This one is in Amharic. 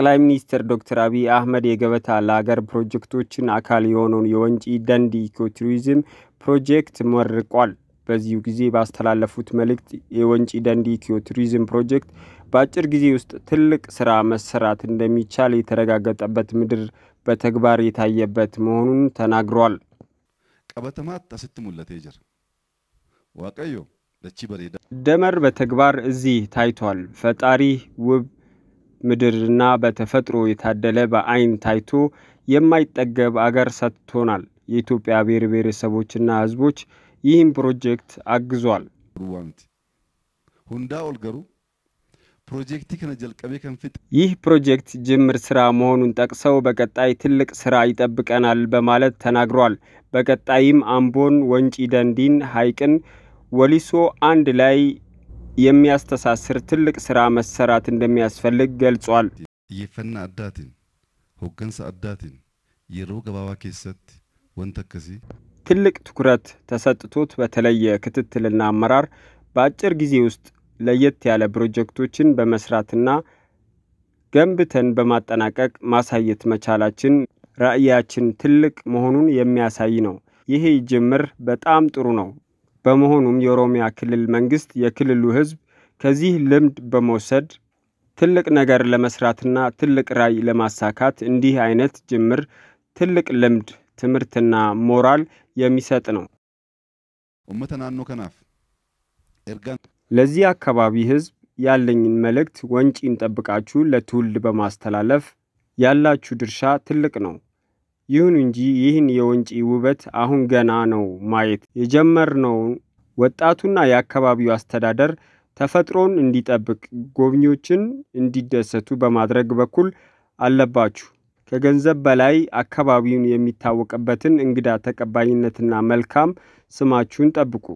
ጠቅላይ ሚኒስትር ዶክተር አብይ አህመድ የገበታ ለሀገር ፕሮጀክቶችን አካል የሆነውን የወንጪ ደንድ ኢኮቱሪዝም ፕሮጀክት መርቋል። በዚሁ ጊዜ ባስተላለፉት መልእክት የወንጪ ደንድ ኢኮቱሪዝም ፕሮጀክት በአጭር ጊዜ ውስጥ ትልቅ ስራ መሰራት እንደሚቻል የተረጋገጠበት ምድር በተግባር የታየበት መሆኑን ተናግሯል። ቀበተማት ጠስት ሙለቴ ዋቀዮ ደመር በተግባር እዚህ ታይቷል። ፈጣሪ ውብ ምድርና በተፈጥሮ የታደለ በአይን ታይቶ የማይጠገብ አገር ሰጥቶናል። የኢትዮጵያ ብሔር ብሔረሰቦችና ህዝቦች ይህም ፕሮጀክት አግዟል። ሁንዳ ኦልገሩ ይህ ፕሮጀክት ጅምር ስራ መሆኑን ጠቅሰው በቀጣይ ትልቅ ስራ ይጠብቀናል በማለት ተናግሯል። በቀጣይም አምቦን፣ ወንጪ ደንዲን፣ ሀይቅን ወሊሶ አንድ ላይ የሚያስተሳስር ትልቅ ስራ መሰራት እንደሚያስፈልግ ገልጿል። የፈና አዳትን ሆገንሳ አዳትን የሮ ገባባ ኬሰት ወንተከሲ ትልቅ ትኩረት ተሰጥቶት በተለየ ክትትልና አመራር በአጭር ጊዜ ውስጥ ለየት ያለ ፕሮጀክቶችን በመስራትና ገንብተን በማጠናቀቅ ማሳየት መቻላችን ራዕያችን ትልቅ መሆኑን የሚያሳይ ነው። ይሄ ጅምር በጣም ጥሩ ነው። በመሆኑም የኦሮሚያ ክልል መንግስት የክልሉ ህዝብ ከዚህ ልምድ በመውሰድ ትልቅ ነገር ለመስራትና ትልቅ ራዕይ ለማሳካት እንዲህ አይነት ጅምር ትልቅ ልምድ፣ ትምህርትና ሞራል የሚሰጥ ነው። ከናፍ ኤርጋን ለዚህ አካባቢ ህዝብ ያለኝን መልእክት ወንጪ እንጠብቃችሁ ለትውልድ በማስተላለፍ ያላችሁ ድርሻ ትልቅ ነው። ይሁን እንጂ ይህን የወንጪ ውበት አሁን ገና ነው ማየት የጀመርነው። ወጣቱና የአካባቢው አስተዳደር ተፈጥሮን እንዲጠብቅ፣ ጎብኚዎችን እንዲደሰቱ በማድረግ በኩል አለባችሁ። ከገንዘብ በላይ አካባቢውን የሚታወቅበትን እንግዳ ተቀባይነትና መልካም ስማችሁን ጠብቁ።